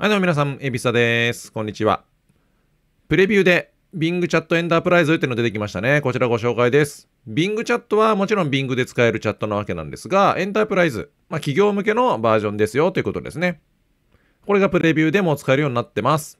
はいどうも皆さん、エビサです。こんにちは。プレビューで Bing チャットエンタープライズっていうの出てきましたね。こちらご紹介です。Bing チャットはもちろん Bing で使えるチャットなわけなんですが、エンタープライズ、まあ、企業向けのバージョンですよということですね。これがプレビューでも使えるようになってます。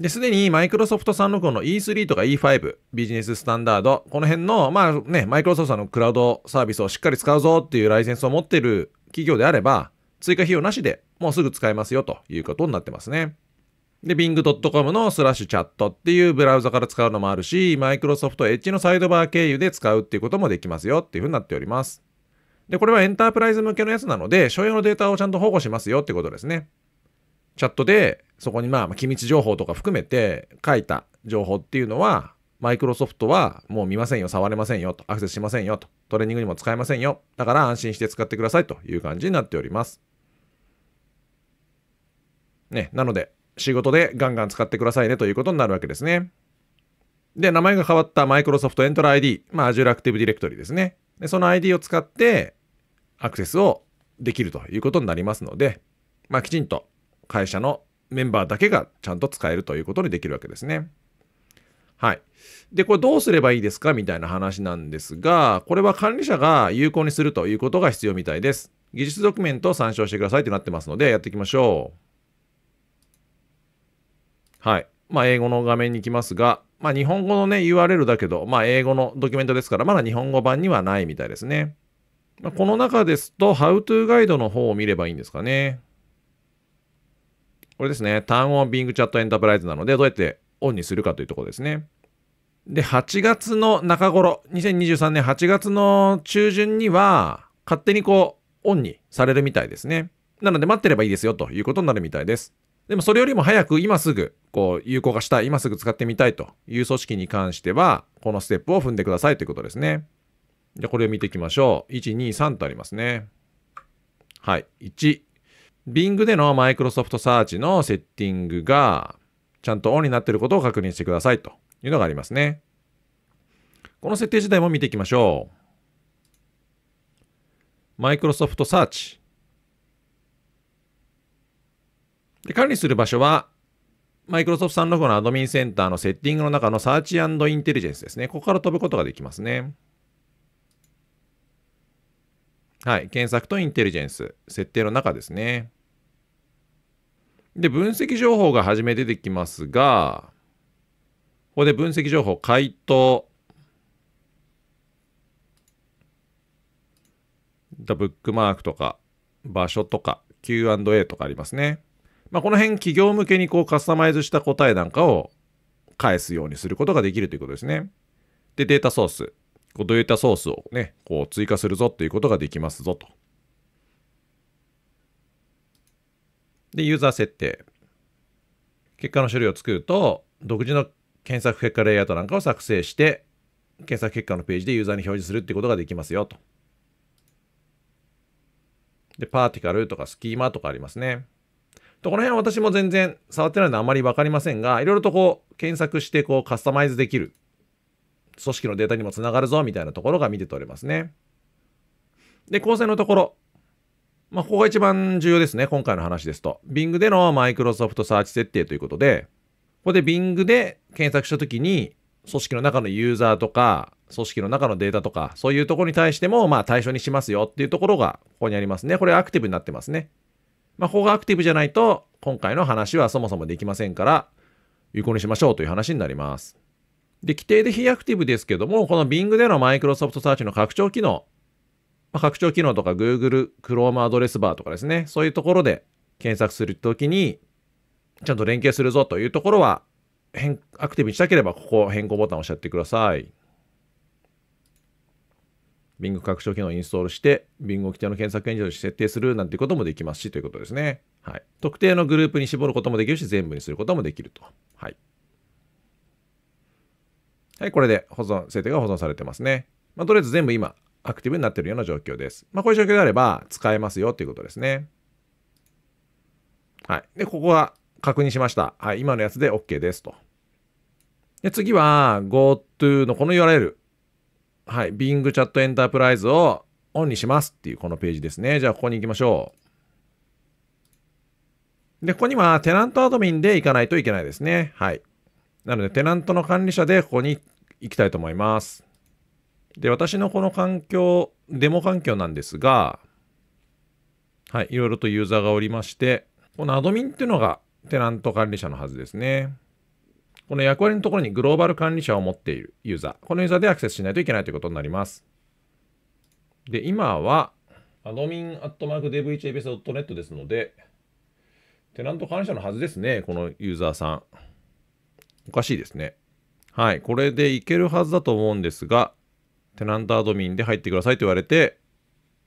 で、すでにマイクロソフトさんのこの E3 とか E5、ビジネススタンダード、この辺の、まあね、マイクロソフトさんのクラウドサービスをしっかり使うぞっていうライセンスを持っている企業であれば、追加費用なしでもうすぐ使えますよということになってますね。で、bing.com のスラッシュチャットっていうブラウザから使うのもあるし、Microsoft Edge のサイドバー経由で使うっていうこともできますよっていうふうになっております。で、これはエンタープライズ向けのやつなので、所要のデータをちゃんと保護しますよってことですね。チャットで、そこにまあ、機密情報とか含めて書いた情報っていうのは、マイクロソフトはもう見ませんよ、触れませんよと、アクセスしませんよと、トレーニングにも使えませんよ。だから安心して使ってくださいという感じになっております。ね、なので、仕事でガンガン使ってくださいねということになるわけですね。で、名前が変わった Microsoft Enter ID、まあ、Azure Active Directory ですね。で、その ID を使って、アクセスをできるということになりますので、まあ、きちんと会社のメンバーだけがちゃんと使えるということにできるわけですね。はい。で、これどうすればいいですかみたいな話なんですが、これは管理者が有効にするということが必要みたいです。技術ドキュメントを参照してくださいってなってますので、やっていきましょう。はい。まあ、英語の画面に行きますが、まあ、日本語のね、URL だけど、まあ、英語のドキュメントですから、まだ日本語版にはないみたいですね。まあ、この中ですと、How to ガイドの方を見ればいいんですかね。これですね。単音 Bing Chat Enterprise なので、どうやってオンにするかというところですね。で、8月の中頃、2023年8月の中旬には、勝手にこう、オンにされるみたいですね。なので待ってればいいですよということになるみたいです。でもそれよりも早く今すぐこう有効化したい、今すぐ使ってみたいという組織に関しては、このステップを踏んでくださいということですね。じゃこれを見ていきましょう。1、2、3とありますね。はい。1、Bing での Microsoft Search のセッティングがちゃんとオンになっていることを確認してくださいというのがありますね。この設定自体も見ていきましょう。Microsoft Search で管理する場所は、マイクロソフト365のアドミンセンターのセッティングの中のサーチインテリジェンスですね。ここから飛ぶことができますね。はい。検索とインテリジェンス。設定の中ですね。で、分析情報が初め出てきますが、ここで分析情報、回答。ブックマークとか、場所とか、Q&A とかありますね。まあ、この辺企業向けにこうカスタマイズした答えなんかを返すようにすることができるということですね。で、データソース。こうデータソースをね、こう追加するぞということができますぞと。で、ユーザー設定。結果の処理を作ると、独自の検索結果レイアウトなんかを作成して、検索結果のページでユーザーに表示するってことができますよと。で、パーティカルとかスキーマとかありますね。この辺は私も全然触ってないのであまりわかりませんが、いろいろとこう検索してこうカスタマイズできる。組織のデータにもつながるぞみたいなところが見て取れますね。で、構成のところ。まあ、ここが一番重要ですね。今回の話ですと。Bing での Microsoft Search 設定ということで、ここで Bing で検索したときに、組織の中のユーザーとか、組織の中のデータとか、そういうところに対しても、まあ、対象にしますよっていうところが、ここにありますね。これアクティブになってますね。まあ、ここがアクティブじゃないと、今回の話はそもそもできませんから、有効にしましょうという話になります。で、規定で非アクティブですけども、この Bing での Microsoft Search の拡張機能、まあ、拡張機能とか Google Chrome アドレスバーとかですね、そういうところで検索するときに、ちゃんと連携するぞというところは、変、アクティブにしたければ、ここ変更ボタンを押しちゃってください。Bing 拡張機能をインストールして、Bing を規定の検索エンジンとして設定するなんていうこともできますし、ということですね。はい。特定のグループに絞ることもできるし、全部にすることもできると。はい。はい、これで保存、設定が保存されてますね。まあ、とりあえず全部今、アクティブになっているような状況です。まあ、こういう状況であれば、使えますよということですね。はい。で、ここは確認しました。はい、今のやつで OK ですと。で、次は GoTo のこの URL。はい、Bing Chat Enterprise をオンにしますっていうこのページですね。じゃあ、ここに行きましょう。で、ここにはテナントアドミンで行かないといけないですね。はい。なので、テナントの管理者でここに行きたいと思います。で、私のこの環境、デモ環境なんですが、はい、いろいろとユーザーがおりまして、このアドミンっていうのがテナント管理者のはずですね。この役割のところにグローバル管理者を持っているユーザー。このユーザーでアクセスしないといけないということになります。で、今は、アドミンアットマーク devhbs.net ですので、テナント管理者のはずですね、このユーザーさん。おかしいですね。はい、これでいけるはずだと思うんですが、テナントアドミンで入ってくださいと言われて、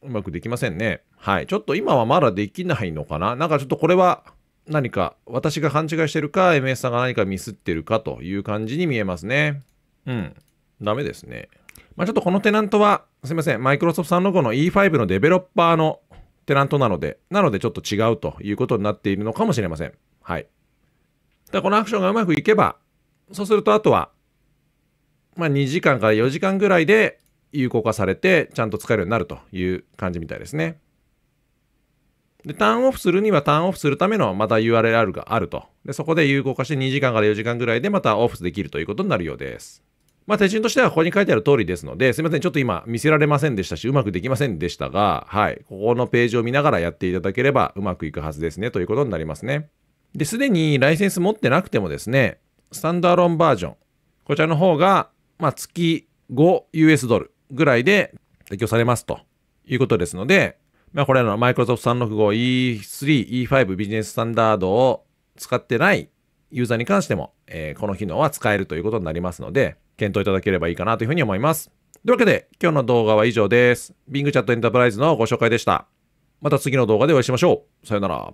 うまくできませんね。はい、ちょっと今はまだできないのかななんかちょっとこれは、何か私が勘違いしてるか、MS さんが何かミスってるかという感じに見えますね。うん。ダメですね。まあ、ちょっとこのテナントは、すいません、マイクロソフト365の E5 のデベロッパーのテナントなので、なのでちょっと違うということになっているのかもしれません。はい。だこのアクションがうまくいけば、そうするとあとは、まあ、2時間から4時間ぐらいで有効化されて、ちゃんと使えるようになるという感じみたいですね。で、ターンオフするにはターンオフするためのまた URL があると。で、そこで有効化して2時間から4時間ぐらいでまたオフできるということになるようです。まあ、手順としてはここに書いてある通りですので、すいません、ちょっと今見せられませんでしたし、うまくできませんでしたが、はい、ここのページを見ながらやっていただければうまくいくはずですね、ということになりますね。で、すでにライセンス持ってなくてもですね、スタンドアロンバージョン、こちらの方が、まあ、月 5US ドルぐらいで提供されますということですので、まあ、これらの Microsoft 365 E3、E5 ビジネススタンダードを使ってないユーザーに関しても、えー、この機能は使えるということになりますので、検討いただければいいかなというふうに思います。というわけで、今日の動画は以上です。Bing チャットエンタープライズのご紹介でした。また次の動画でお会いしましょう。さよなら。